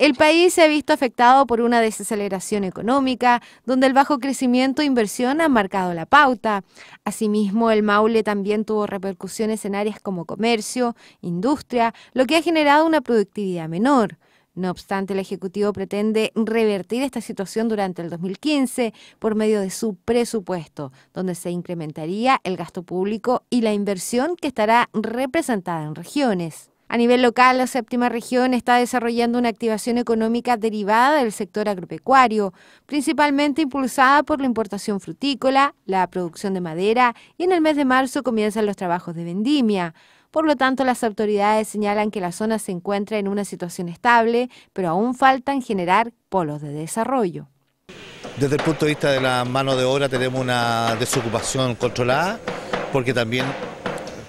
El país se ha visto afectado por una desaceleración económica, donde el bajo crecimiento e inversión han marcado la pauta. Asimismo, el Maule también tuvo repercusiones en áreas como comercio, industria, lo que ha generado una productividad menor. No obstante, el Ejecutivo pretende revertir esta situación durante el 2015 por medio de su presupuesto, donde se incrementaría el gasto público y la inversión que estará representada en regiones. A nivel local, la séptima región está desarrollando una activación económica derivada del sector agropecuario, principalmente impulsada por la importación frutícola, la producción de madera y en el mes de marzo comienzan los trabajos de vendimia. Por lo tanto, las autoridades señalan que la zona se encuentra en una situación estable, pero aún faltan generar polos de desarrollo. Desde el punto de vista de la mano de obra tenemos una desocupación controlada, porque también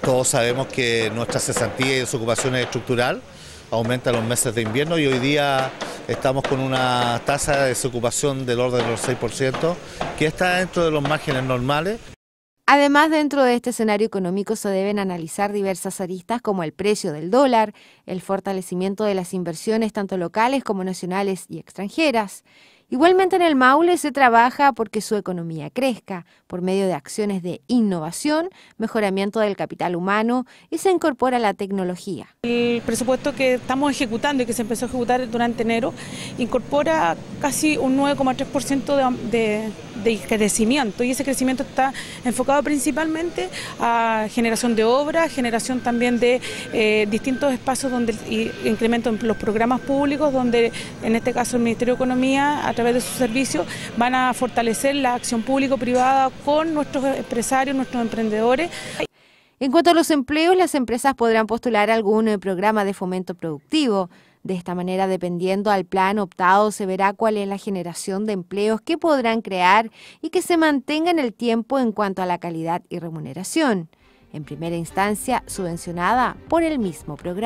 todos sabemos que nuestra cesantía y desocupación estructural, aumenta en los meses de invierno y hoy día estamos con una tasa de desocupación del orden del 6%, que está dentro de los márgenes normales. Además, dentro de este escenario económico se deben analizar diversas aristas como el precio del dólar, el fortalecimiento de las inversiones tanto locales como nacionales y extranjeras, Igualmente en el Maule se trabaja porque su economía crezca por medio de acciones de innovación, mejoramiento del capital humano y se incorpora la tecnología. El presupuesto que estamos ejecutando y que se empezó a ejecutar durante enero incorpora casi un 9,3% de, crecimiento y ese crecimiento está enfocado principalmente a generación de obras, generación también de eh, distintos espacios donde y incremento en los programas públicos, donde en este caso el Ministerio de Economía a través de sus servicios, van a fortalecer la acción público-privada con nuestros empresarios, nuestros emprendedores. En cuanto a los empleos, las empresas podrán postular algún eh, programa de fomento productivo. De esta manera, dependiendo al plan optado, se verá cuál es la generación de empleos que podrán crear y que se mantenga en el tiempo en cuanto a la calidad y remuneración, en primera instancia subvencionada por el mismo programa.